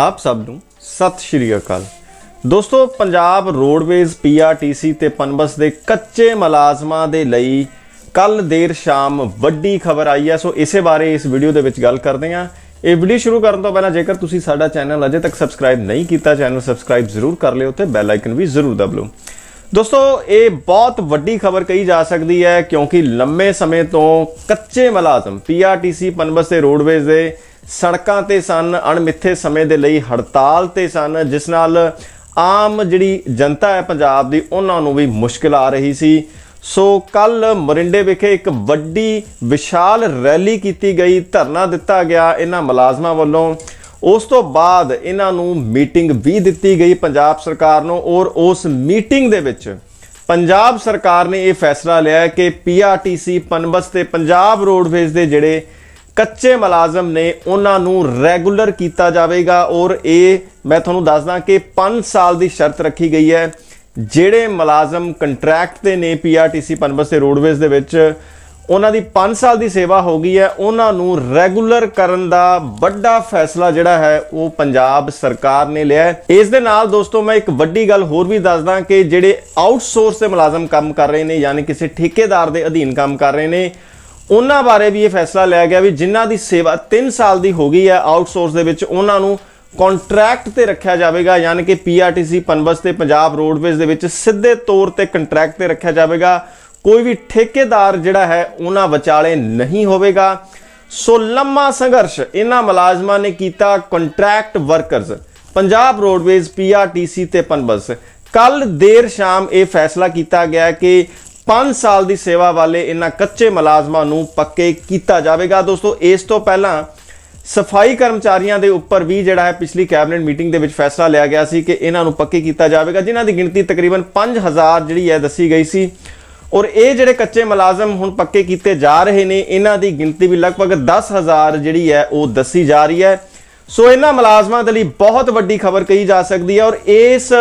ਆਪ ਸਭ ਨੂੰ ਸਤਿ ਸ਼੍ਰੀ ਅਕਾਲ ਦੋਸਤੋ ਪੰਜਾਬ ਰੋਡਵੇਜ਼ ਪੀਆਰਟੀਸੀ ਤੇ ਪਨਬਸ ਦੇ ਕੱਚੇ ਮਲਾਜ਼ਮਾਂ ਦੇ ਲਈ ਕੱਲ ਦੇਰ ਸ਼ਾਮ ਵੱਡੀ ਖਬਰ ਆਈ ਹੈ ਸੋ ਇਸੇ ਬਾਰੇ ਇਸ ਵੀਡੀਓ ਦੇ ਵਿੱਚ ਗੱਲ ਕਰਦੇ ਹਾਂ ਇਹ ਵੀਡੀਓ ਸ਼ੁਰੂ ਕਰਨ ਤੋਂ ਪਹਿਲਾਂ ਜੇਕਰ ਤੁਸੀਂ ਸਾਡਾ ਚੈਨਲ ਅਜੇ ਤੱਕ ਸਬਸਕ੍ਰਾਈਬ ਨਹੀਂ ਕੀਤਾ ਚੈਨਲ ਸਬਸਕ੍ਰਾਈਬ ਜ਼ਰੂਰ ਕਰ ਲਿਓ ਤੇ ਬੈਲ ਆਈਕਨ ਵੀ ਜ਼ਰੂਰ ਦਬ ਲਓ ਦੋਸਤੋ ਇਹ ਬਹੁਤ ਵੱਡੀ ਖਬਰ ਕਹੀ ਜਾ ਸਕਦੀ ਹੈ ਕਿਉਂਕਿ ਲੰਮੇ ਸਮੇਂ ਤੋਂ ਕੱਚੇ ਮਲਾਜ਼ਮ ਪੀਆਰਟੀਸੀ ਪਨਬਸ ਦੇ ਰੋਡਵੇਜ਼ ਦੇ ਸੜਕਾਂ ਤੇ ਸਨ ਅਣਮਿੱਥੇ ਸਮੇਂ ਦੇ ਲਈ ਹੜਤਾਲ ਤੇ ਸਨ ਜਿਸ ਨਾਲ ਆਮ ਜਿਹੜੀ ਜਨਤਾ ਹੈ ਪੰਜਾਬ ਦੀ ਉਹਨਾਂ ਨੂੰ ਵੀ ਮੁਸ਼ਕਲ ਆ ਰਹੀ ਸੀ ਸੋ ਕੱਲ ਮਰਿੰਡੇ ਵਿਖੇ ਇੱਕ ਵੱਡੀ ਵਿਸ਼ਾਲ ਰੈਲੀ ਕੀਤੀ ਗਈ ਧਰਨਾ ਦਿੱਤਾ ਗਿਆ ਇਹਨਾਂ ਮਲਾਜ਼ਮਾਂ ਵੱਲੋਂ ਉਸ ਤੋਂ ਬਾਅਦ ਇਹਨਾਂ ਨੂੰ ਮੀਟਿੰਗ ਵੀ ਦਿੱਤੀ ਗਈ ਪੰਜਾਬ ਸਰਕਾਰ ਨੂੰ ਔਰ ਉਸ ਮੀਟਿੰਗ ਦੇ ਵਿੱਚ ਪੰਜਾਬ ਸਰਕਾਰ ਨੇ ਇਹ ਫੈਸਲਾ ਲਿਆ ਕਿ ਪੀਆਰਟੀਸੀ ਪਨਬਸ ਤੇ ਪੰਜਾਬ ਰੋਡਵੇਜ਼ ਦੇ ਜਿਹੜੇ ਕੱਚੇ ਮੁਲਾਜ਼ਮ ਨੇ ਉਹਨਾਂ ਨੂੰ ਰੈਗੂਲਰ ਕੀਤਾ ਜਾਵੇਗਾ ਔਰ ਇਹ ਮੈਂ ਤੁਹਾਨੂੰ ਦੱਸਦਾ ਕਿ 5 ਸਾਲ ਦੀ ਸ਼ਰਤ ਰੱਖੀ ਗਈ ਹੈ ਜਿਹੜੇ ਮੁਲਾਜ਼ਮ ਕੰਟਰੈਕਟ ਤੇ ਨੇ ਪੀਆਰਟੀਸੀ ਪਨਬਸ ਤੇ ਰੋਡਵੇਜ਼ ਦੇ ਵਿੱਚ ਉਹਨਾਂ ਦੀ 5 ਸਾਲ ਦੀ ਸੇਵਾ ਹੋ ਗਈ ਹੈ ਉਹਨਾਂ ਨੂੰ ਰੈਗੂਲਰ ਕਰਨ ਦਾ ਵੱਡਾ ਫੈਸਲਾ ਜਿਹੜਾ ਹੈ ਉਹ ਪੰਜਾਬ ਸਰਕਾਰ ਨੇ ਲਿਆ ਹੈ ਇਸ ਦੇ ਨਾਲ ਦੋਸਤੋ ਮੈਂ ਇੱਕ ਵੱਡੀ ਗੱਲ ਹੋਰ ਵੀ ਦੱਸਦਾ ਕਿ ਜਿਹੜੇ ਆਊਟਸੋਰਸ ਦੇ ਮੁਲਾਜ਼ਮ ਕੰਮ ਕਰ ਰਹੇ ਨੇ ਯਾਨੀ ਕਿਸੇ ਠੇਕੇਦਾਰ ਦੇ ਅਧੀਨ ਕੰਮ ਕਰ ਰਹੇ ਨੇ ਉਹਨਾਂ ਬਾਰੇ ਵੀ ਇਹ ਫੈਸਲਾ ਲਿਆ ਗਿਆ ਵੀ ਜਿਨ੍ਹਾਂ ਦੀ ਸੇਵਾ 3 ਸਾਲ ਦੀ ਹੋ ਗਈ ਹੈ ਆਊਟਸੋਰਸ ਦੇ ਵਿੱਚ ਉਹਨਾਂ ਨੂੰ ਕੰਟਰੈਕਟ ਤੇ ਰੱਖਿਆ ਜਾਵੇਗਾ ਯਾਨੀ ਕਿ ਪੀਆਰਟੀਸੀ ਪਨਵਸ ਤੇ ਪੰਜਾਬ ਰੋਡਵੇਜ਼ ਦੇ ਵਿੱਚ ਸਿੱਧੇ ਤੌਰ ਤੇ ਕੰਟਰੈਕਟ ਤੇ ਰੱਖਿਆ ਜਾਵੇਗਾ ਕੋਈ ਵੀ ਠੇਕੇਦਾਰ ਜਿਹੜਾ ਹੈ ਉਹਨਾਂ ਵਿਚਾਲੇ ਨਹੀਂ ਹੋਵੇਗਾ ਸੋ ਲੰਮਾ ਸੰਘਰਸ਼ ਇਹਨਾਂ ਮੁਲਾਜ਼ਮਾਂ ਨੇ ਕੀਤਾ contract workers Punjab roadways PRTC ਤੇ ਪਨਬਸ ਕੱਲ ਦੇਰ ਸ਼ਾਮ ਇਹ ਫੈਸਲਾ ਕੀਤਾ ਗਿਆ ਕਿ 5 ਸਾਲ ਦੀ ਸੇਵਾ ਵਾਲੇ ਇਹਨਾਂ ਕੱਚੇ ਮੁਲਾਜ਼ਮਾਂ ਨੂੰ ਪੱਕੇ ਕੀਤਾ ਜਾਵੇਗਾ ਦੋਸਤੋ ਇਸ ਤੋਂ ਪਹਿਲਾਂ ਸਫਾਈ ਕਰਮਚਾਰੀਆਂ ਦੇ ਉੱਪਰ ਵੀ ਜਿਹੜਾ ਹੈ ਪਿਛਲੀ ਕੈਬਨਿਟ ਮੀਟਿੰਗ ਦੇ ਵਿੱਚ ਫੈਸਲਾ ਲਿਆ ਗਿਆ ਸੀ ਕਿ ਇਹਨਾਂ ਨੂੰ ਪੱਕੇ ਕੀਤਾ ਜਾਵੇਗਾ ਜਿਨ੍ਹਾਂ ਦੀ ਗਿਣਤੀ ਤਕਰੀਬਨ 5000 ਜਿਹੜੀ ਹੈ ਦੱਸੀ ਗਈ ਸੀ ਔਰ ਇਹ ਜਿਹੜੇ ਕੱਚੇ ਮੁਲਾਜ਼ਮ ਹੁਣ ਪੱਕੇ ਕੀਤੇ ਜਾ ਰਹੇ ਨੇ ਇਹਨਾਂ ਦੀ ਗਿਣਤੀ ਵੀ ਲਗਭਗ 10000 ਜਿਹੜੀ ਹੈ ਉਹ ਦੱਸੀ ਜਾ ਰਹੀ ਹੈ ਸੋ ਇਹਨਾਂ ਮੁਲਾਜ਼ਮਾਂ ਦੇ ਲਈ ਬਹੁਤ ਵੱਡੀ ਖਬਰ ਕਹੀ ਜਾ ਸਕਦੀ ਹੈ ਔਰ ਇਸ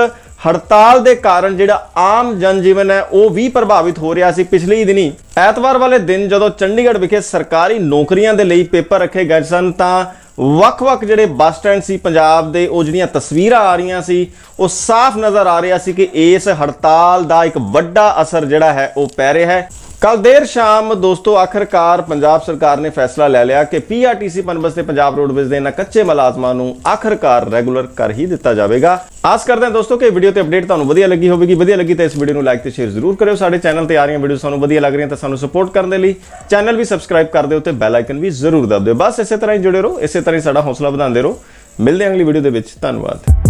ਹੜਤਾਲ ਦੇ ਕਾਰਨ ਜਿਹੜਾ ਆਮ ਜਨਜੀਵਨ ਹੈ ਉਹ ਵੀ ਪ੍ਰਭਾਵਿਤ ਹੋ ਰਿਹਾ ਸੀ ਪਿਛਲੇ ਹੀ ਦਿਨੀ ਐਤਵਾਰ ਵਾਲੇ ਦਿਨ ਜਦੋਂ ਚੰਡੀਗੜ੍ਹ ਵਿਖੇ ਸਰਕਾਰੀ ਨੌਕਰੀਆਂ ਦੇ ਲਈ ਪੇਪਰ ਰੱਖੇ ਗਏ ਸਨ ਤਾਂ ਵੱਖ-ਵੱਖ ਜਿਹੜੇ ਬੱਸ ਸਟੈਂਡ ਸੀ ਪੰਜਾਬ ਦੇ ਉਹ ਜਿਹੜੀਆਂ ਤਸਵੀਰਾਂ ਆ ਰਹੀਆਂ ਸੀ ਉਹ ਸਾਫ਼ ਨਜ਼ਰ ਆ ਰਿਹਾ ਸੀ ਕਿ ਇਸ ਹੜਤਾਲ ਦਾ ਇੱਕ ਵੱਡਾ ਅਸਰ ਜਿਹੜਾ ਹੈ ਉਹ ਪੈ ਰਿਹਾ ਹੈ ਕੱਲ ਦੇਰ ਸ਼ਾਮ ਦੋਸਤੋ ਆਖਰਕਾਰ ਪੰਜਾਬ ਸਰਕਾਰ ਨੇ ਫੈਸਲਾ ਲੈ ਲਿਆ ਕਿ ਪੀਆਰਟੀਸੀ ਪਨਬਸ ਤੇ ਪੰਜਾਬ ਰੋਡਵੇਜ਼ ਦੇ ਇਹਨਾਂ ਕੱਚੇ ਮਲਾਜ਼ਮਾਂ ਨੂੰ ਆਖਰਕਾਰ ਰੈਗੂਲਰ ਕਰ ਹੀ ਦਿੱਤਾ ਜਾਵੇਗਾ ਆਸ ਕਰਦੇ ਹਾਂ ਦੋਸਤੋ ਕਿ ਵੀਡੀਓ ਤੇ ਅਪਡੇਟ ਤੁਹਾਨੂੰ ਵਧੀਆ ਲੱਗੀ ਹੋਵੇਗੀ ਵਧੀਆ ਲੱਗੀ ਤਾਂ ਇਸ ਵੀਡੀਓ ਨੂੰ ਲਾਈਕ ਤੇ ਸ਼ੇਅਰ ਜ਼ਰੂਰ ਕਰਿਓ ਸਾਡੇ ਚੈਨਲ ਤੇ ਆ ਰਹੀਆਂ ਵੀਡੀਓ ਸਾਨੂੰ ਵਧੀਆ ਲੱਗ ਰਹੀਆਂ ਤਾਂ ਸਾਨੂੰ ਸਪੋਰਟ ਕਰਨ ਦੇ ਲਈ ਚੈਨਲ ਵੀ ਸਬਸਕ੍ਰਾਈਬ ਕਰ ਦਿਓ ਤੇ ਬੈਲ ਆਈਕਨ ਵੀ ਜ਼ਰੂਰ ਦਬਾ ਦਿਓ ਬਸ ਇਸੇ ਤਰ੍ਹਾਂ ਹੀ ਜੁੜੇ ਰਹੋ ਇਸੇ ਤਰ੍ਹਾਂ ਹੀ ਸਾਡਾ ਹੌਸਲਾ ਵਧਾਉਂਦੇ ਰਹੋ ਮਿਲਦੇ ਹਾਂ ਅਗਲੀ ਵੀਡੀਓ ਦੇ ਵਿੱਚ ਧੰਨਵਾਦ